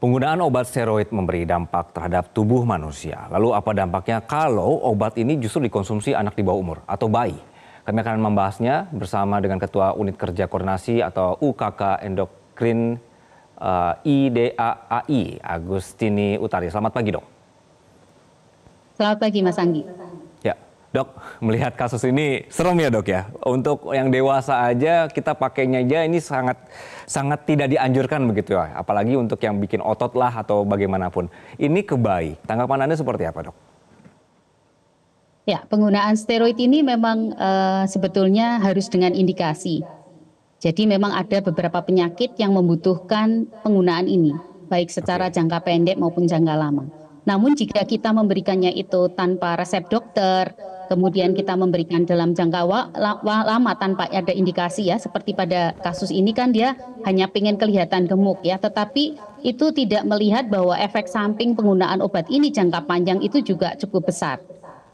Penggunaan obat steroid memberi dampak terhadap tubuh manusia. Lalu apa dampaknya kalau obat ini justru dikonsumsi anak di bawah umur atau bayi? Kami akan membahasnya bersama dengan Ketua Unit Kerja Koordinasi atau UKK Endokrin uh, eh, IDAAI, Agustini Utari. Selamat pagi dok. Selamat pagi Mas Anggi. Dok, melihat kasus ini serem ya dok ya. Untuk yang dewasa aja kita pakainya aja ini sangat sangat tidak dianjurkan begitu ya. Apalagi untuk yang bikin otot lah atau bagaimanapun. Ini kebaik. Tanggapan anda seperti apa dok? Ya, penggunaan steroid ini memang uh, sebetulnya harus dengan indikasi. Jadi memang ada beberapa penyakit yang membutuhkan penggunaan ini, baik secara okay. jangka pendek maupun jangka lama. Namun jika kita memberikannya itu tanpa resep dokter, kemudian kita memberikan dalam jangka lama tanpa ada indikasi ya, seperti pada kasus ini kan dia hanya ingin kelihatan gemuk ya, tetapi itu tidak melihat bahwa efek samping penggunaan obat ini jangka panjang itu juga cukup besar.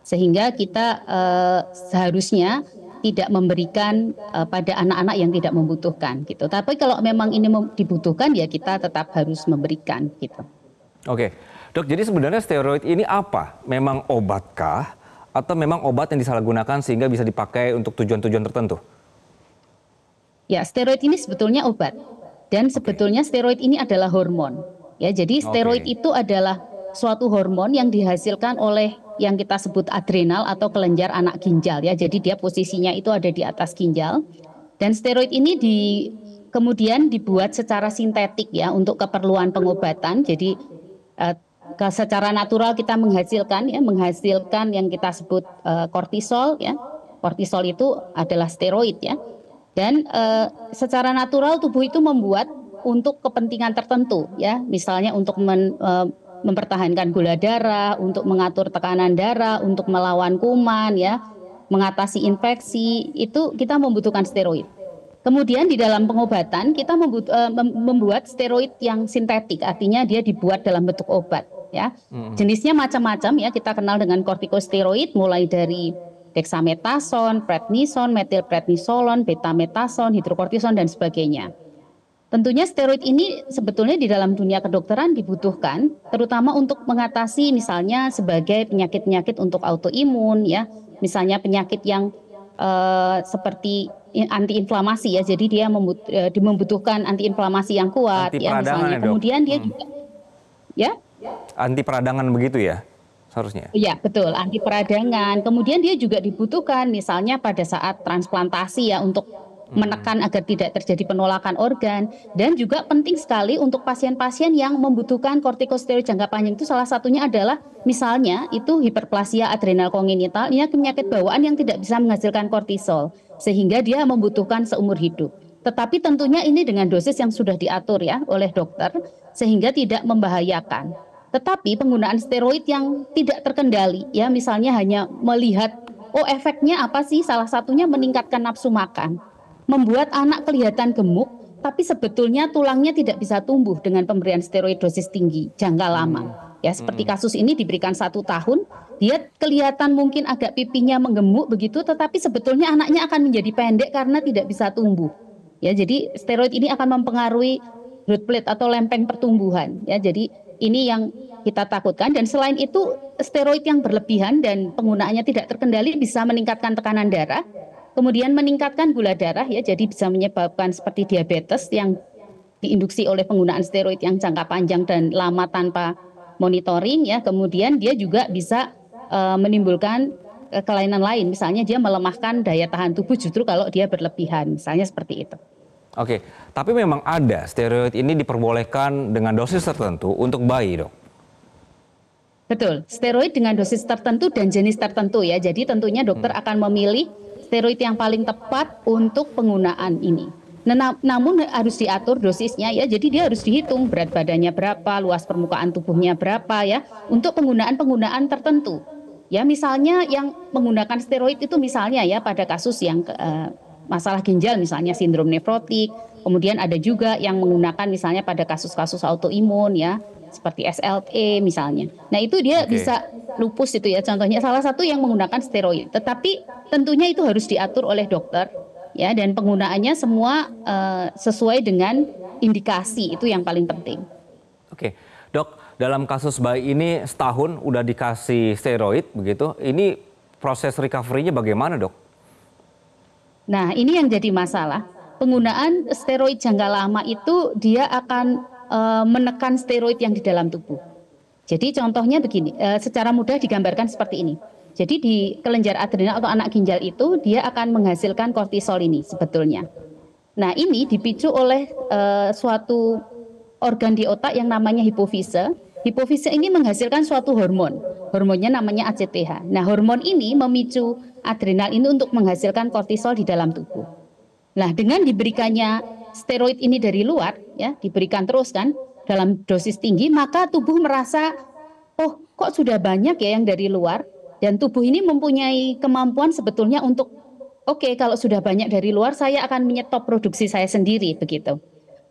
Sehingga kita eh, seharusnya tidak memberikan uh, pada anak-anak yang tidak membutuhkan gitu. Tapi kalau memang ini dibutuhkan ya kita tetap harus memberikan gitu. Oke. Okay. Dok, jadi sebenarnya steroid ini apa? Memang obatkah atau memang obat yang disalahgunakan sehingga bisa dipakai untuk tujuan-tujuan tertentu? Ya, steroid ini sebetulnya obat dan sebetulnya steroid ini adalah hormon. Ya, jadi steroid okay. itu adalah suatu hormon yang dihasilkan oleh yang kita sebut adrenal atau kelenjar anak ginjal ya. Jadi dia posisinya itu ada di atas ginjal. Dan steroid ini di kemudian dibuat secara sintetik ya untuk keperluan pengobatan. Jadi eh, uh, secara natural kita menghasilkan ya menghasilkan yang kita sebut uh, kortisol ya kortisol itu adalah steroid ya dan uh, secara natural tubuh itu membuat untuk kepentingan tertentu ya misalnya untuk men, uh, mempertahankan gula darah untuk mengatur tekanan darah untuk melawan kuman ya mengatasi infeksi itu kita membutuhkan steroid Kemudian di dalam pengobatan kita membuat steroid yang sintetik, artinya dia dibuat dalam bentuk obat ya. Hmm. Jenisnya macam-macam ya, kita kenal dengan kortikosteroid mulai dari dexametason, prednison, metilprednisolon, betametason, hidrokortison dan sebagainya. Tentunya steroid ini sebetulnya di dalam dunia kedokteran dibutuhkan terutama untuk mengatasi misalnya sebagai penyakit-penyakit untuk autoimun ya, misalnya penyakit yang uh, seperti antiinflamasi ya. Jadi dia eh, membutuhkan antiinflamasi yang kuat ya misalnya. Ya, Kemudian dia hmm. juga ya Ya. anti peradangan begitu ya seharusnya. Iya, betul, anti peradangan. Kemudian dia juga dibutuhkan misalnya pada saat transplantasi ya untuk hmm. menekan agar tidak terjadi penolakan organ dan juga penting sekali untuk pasien-pasien yang membutuhkan kortikosteroid jangka panjang itu salah satunya adalah misalnya itu hiperplasia adrenal kongenital ini ya, penyakit bawaan yang tidak bisa menghasilkan kortisol sehingga dia membutuhkan seumur hidup. Tetapi tentunya ini dengan dosis yang sudah diatur ya oleh dokter sehingga tidak membahayakan. Tetapi penggunaan steroid yang tidak terkendali ya misalnya hanya melihat oh efeknya apa sih? Salah satunya meningkatkan nafsu makan, membuat anak kelihatan gemuk tapi sebetulnya tulangnya tidak bisa tumbuh dengan pemberian steroid dosis tinggi jangka lama. Ya, seperti hmm. kasus ini diberikan satu tahun, dia kelihatan mungkin agak pipinya menggemuk begitu, tetapi sebetulnya anaknya akan menjadi pendek karena tidak bisa tumbuh. Ya, jadi steroid ini akan mempengaruhi growth plate atau lempeng pertumbuhan ya. Jadi ini yang kita takutkan dan selain itu steroid yang berlebihan dan penggunaannya tidak terkendali bisa meningkatkan tekanan darah, kemudian meningkatkan gula darah ya jadi bisa menyebabkan seperti diabetes yang diinduksi oleh penggunaan steroid yang jangka panjang dan lama tanpa monitoring ya. Kemudian dia juga bisa uh, menimbulkan eh, kelainan lain misalnya dia melemahkan daya tahan tubuh justru kalau dia berlebihan misalnya seperti itu. Oke, tapi memang ada steroid ini diperbolehkan dengan dosis tertentu untuk bayi dok. Betul, steroid dengan dosis tertentu dan jenis tertentu ya. Jadi tentunya dokter hmm. akan memilih steroid yang paling tepat untuk penggunaan ini. Nah, namun harus diatur dosisnya ya. Jadi dia harus dihitung berat badannya berapa, luas permukaan tubuhnya berapa ya untuk penggunaan-penggunaan tertentu. Ya, misalnya yang menggunakan steroid itu misalnya ya pada kasus yang uh, masalah ginjal misalnya sindrom nefrotik, kemudian ada juga yang menggunakan misalnya pada kasus-kasus autoimun ya seperti SLE misalnya. Nah, itu dia okay. bisa lupus itu ya contohnya salah satu yang menggunakan steroid. Tetapi tentunya itu harus diatur oleh dokter ya dan penggunaannya semua uh, sesuai dengan indikasi itu yang paling penting. Oke. Okay. Dok, dalam kasus bayi ini setahun udah dikasih steroid begitu. Ini proses recovery-nya bagaimana, Dok? Nah, ini yang jadi masalah. Penggunaan steroid jangka lama itu dia akan uh, menekan steroid yang di dalam tubuh. Jadi contohnya begini, uh, secara mudah digambarkan seperti ini. Jadi di kelenjar adrenal atau anak ginjal itu dia akan menghasilkan kortisol ini sebetulnya. Nah, ini dipicu oleh uh, suatu organ di otak yang namanya hipofise Hipofisa ini menghasilkan suatu hormon. Hormonnya namanya ACTH. Nah, hormon ini memicu adrenal ini untuk menghasilkan kortisol di dalam tubuh. Nah, dengan diberikannya steroid ini dari luar, ya, diberikan terus kan dalam dosis tinggi, maka tubuh merasa, oh, kok sudah banyak ya yang dari luar, dan tubuh ini mempunyai kemampuan sebetulnya untuk, oke, okay, kalau sudah banyak dari luar, saya akan menyetop produksi saya sendiri, begitu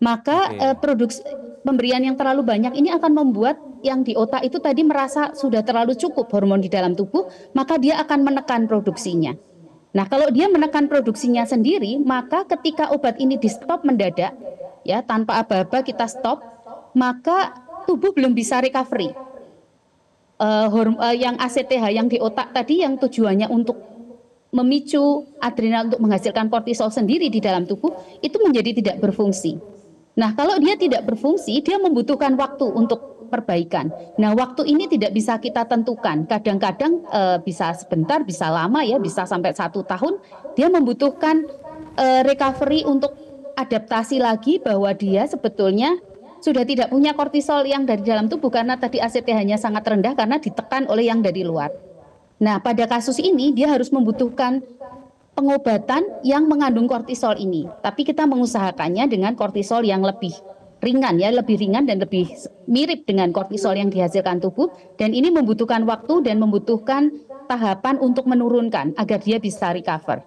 maka okay. uh, eh, produksi pemberian yang terlalu banyak ini akan membuat yang di otak itu tadi merasa sudah terlalu cukup hormon di dalam tubuh, maka dia akan menekan produksinya. Nah, kalau dia menekan produksinya sendiri, maka ketika obat ini di stop mendadak, ya tanpa aba-aba kita stop, maka tubuh belum bisa recovery. Uh, horm, uh, yang ACTH yang di otak tadi yang tujuannya untuk memicu adrenal untuk menghasilkan kortisol sendiri di dalam tubuh itu menjadi tidak berfungsi. Nah, kalau dia tidak berfungsi, dia membutuhkan waktu untuk perbaikan. Nah, waktu ini tidak bisa kita tentukan. Kadang-kadang e, bisa sebentar, bisa lama ya, bisa sampai satu tahun. Dia membutuhkan e, recovery untuk adaptasi lagi bahwa dia sebetulnya sudah tidak punya kortisol yang dari dalam tubuh karena tadi ACTH-nya sangat rendah karena ditekan oleh yang dari luar. Nah, pada kasus ini dia harus membutuhkan pengobatan yang mengandung kortisol ini, tapi kita mengusahakannya dengan kortisol yang lebih ringan ya, lebih ringan dan lebih mirip dengan kortisol yang dihasilkan tubuh dan ini membutuhkan waktu dan membutuhkan tahapan untuk menurunkan agar dia bisa recover.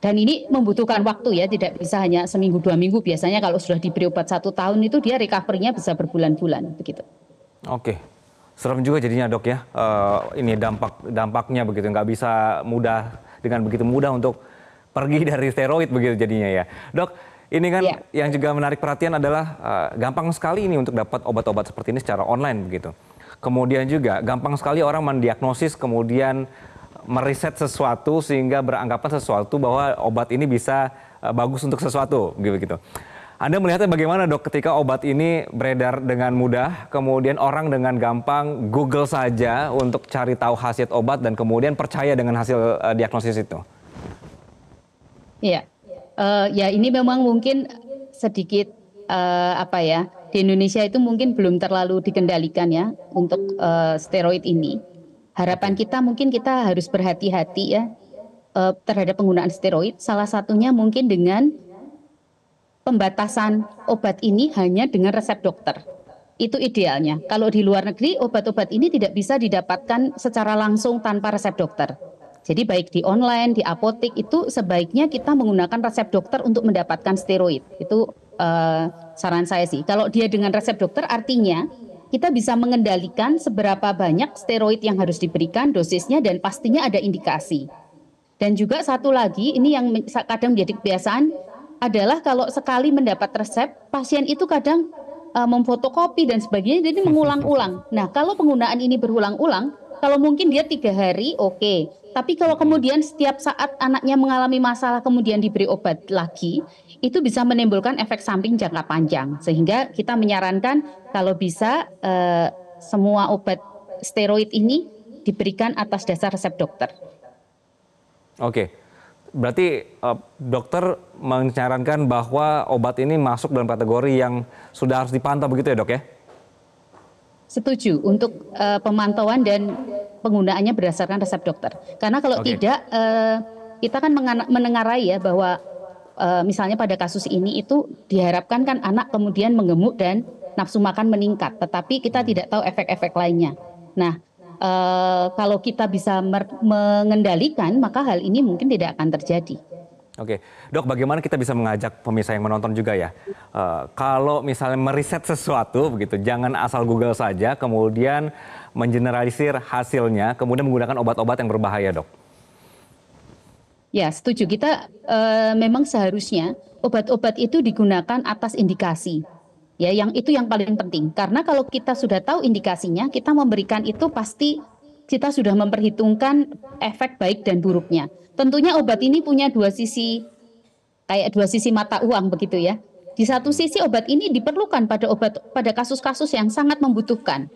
Dan ini membutuhkan waktu ya, tidak bisa hanya seminggu dua minggu. Biasanya kalau sudah diberi obat satu tahun itu dia recovery-nya bisa berbulan-bulan begitu. Oke, serem juga jadinya dok ya. Uh, ini dampak dampaknya begitu nggak bisa mudah dengan begitu mudah untuk pergi dari steroid begitu jadinya ya. Dok, ini kan yeah. yang juga menarik perhatian adalah uh, gampang sekali ini untuk dapat obat-obat seperti ini secara online begitu. Kemudian juga gampang sekali orang mendiagnosis kemudian meriset sesuatu sehingga beranggapan sesuatu bahwa obat ini bisa uh, bagus untuk sesuatu begitu -gitu. Anda melihatnya bagaimana dok ketika obat ini beredar dengan mudah, kemudian orang dengan gampang Google saja untuk cari tahu hasil obat dan kemudian percaya dengan hasil uh, diagnosis itu? Iya, uh, ya ini memang mungkin sedikit uh, apa ya di Indonesia itu mungkin belum terlalu dikendalikan ya untuk uh, steroid ini. Harapan kita mungkin kita harus berhati-hati ya terhadap penggunaan steroid. Salah satunya mungkin dengan pembatasan obat ini hanya dengan resep dokter. Itu idealnya. Kalau di luar negeri, obat-obat ini tidak bisa didapatkan secara langsung tanpa resep dokter. Jadi baik di online, di apotek itu sebaiknya kita menggunakan resep dokter untuk mendapatkan steroid. Itu uh, saran saya sih. Kalau dia dengan resep dokter artinya kita bisa mengendalikan seberapa banyak steroid yang harus diberikan dosisnya dan pastinya ada indikasi. Dan juga satu lagi ini yang kadang menjadi kebiasaan adalah kalau sekali mendapat resep, pasien itu kadang uh, memfotokopi dan sebagainya, jadi mengulang-ulang. Nah, kalau penggunaan ini berulang-ulang, kalau mungkin dia tiga hari, oke. Okay. Tapi kalau kemudian setiap saat anaknya mengalami masalah kemudian diberi obat lagi, itu bisa menimbulkan efek samping jangka panjang. Sehingga kita menyarankan kalau bisa uh, semua obat steroid ini diberikan atas dasar resep dokter. Oke. Okay. Berarti uh, dokter menyarankan bahwa obat ini masuk dalam kategori yang sudah harus dipantau begitu ya dok ya? Setuju untuk uh, pemantauan dan penggunaannya berdasarkan resep dokter. Karena kalau okay. tidak uh, kita kan menengarai ya bahwa uh, misalnya pada kasus ini itu diharapkan kan anak kemudian menggemuk dan nafsu makan meningkat, tetapi kita hmm. tidak tahu efek-efek lainnya. Nah, Eh, kalau kita bisa mengendalikan maka hal ini mungkin tidak akan terjadi. Oke, dok, bagaimana kita bisa mengajak pemirsa yang menonton juga ya? Uh, kalau misalnya meriset sesuatu begitu, jangan asal Google saja, kemudian mengeneralisir hasilnya, kemudian menggunakan obat-obat yang berbahaya, dok. Ya, setuju. Kita uh, memang seharusnya obat-obat itu digunakan atas indikasi. Ya, yang itu yang paling penting. Karena kalau kita sudah tahu indikasinya, kita memberikan itu pasti kita sudah memperhitungkan efek baik dan buruknya. Tentunya obat ini punya dua sisi kayak dua sisi mata uang begitu ya. Di satu sisi obat ini diperlukan pada obat pada kasus-kasus yang sangat membutuhkan.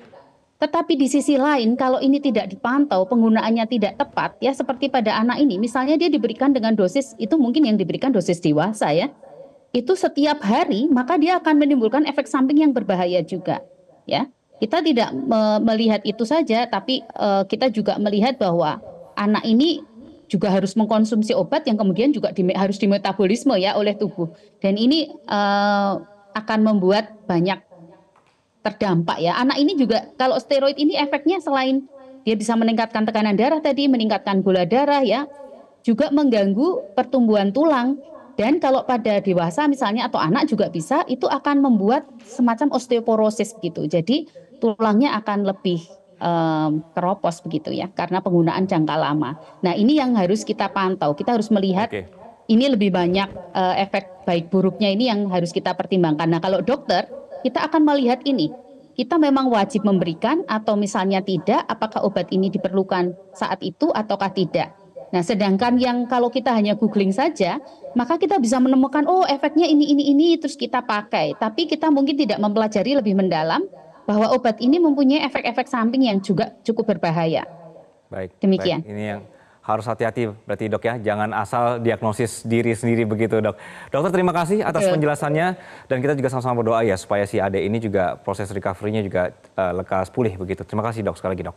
Tetapi di sisi lain kalau ini tidak dipantau penggunaannya tidak tepat ya seperti pada anak ini misalnya dia diberikan dengan dosis itu mungkin yang diberikan dosis dewasa ya itu setiap hari maka dia akan menimbulkan efek samping yang berbahaya juga ya kita tidak me melihat itu saja tapi uh, kita juga melihat bahwa anak ini juga harus mengkonsumsi obat yang kemudian juga di harus dimetabolisme ya oleh tubuh dan ini uh, akan membuat banyak terdampak ya anak ini juga kalau steroid ini efeknya selain dia bisa meningkatkan tekanan darah tadi meningkatkan gula darah ya juga mengganggu pertumbuhan tulang dan kalau pada dewasa misalnya atau anak juga bisa, itu akan membuat semacam osteoporosis gitu, Jadi tulangnya akan lebih um, keropos begitu ya, karena penggunaan jangka lama. Nah ini yang harus kita pantau. Kita harus melihat okay. ini lebih banyak uh, efek baik buruknya ini yang harus kita pertimbangkan. Nah kalau dokter kita akan melihat ini. Kita memang wajib memberikan atau misalnya tidak, apakah obat ini diperlukan saat itu ataukah tidak Nah, sedangkan yang kalau kita hanya googling saja, maka kita bisa menemukan oh efeknya ini ini ini terus kita pakai, tapi kita mungkin tidak mempelajari lebih mendalam bahwa obat ini mempunyai efek-efek samping yang juga cukup berbahaya. Baik. Demikian. Baik. Ini yang harus hati-hati berarti dok ya, jangan asal diagnosis diri sendiri begitu dok. Dokter terima kasih atas penjelasannya dan kita juga sama-sama berdoa ya supaya si Ade ini juga proses recovery-nya juga uh, lekas pulih begitu. Terima kasih dok sekali lagi dok.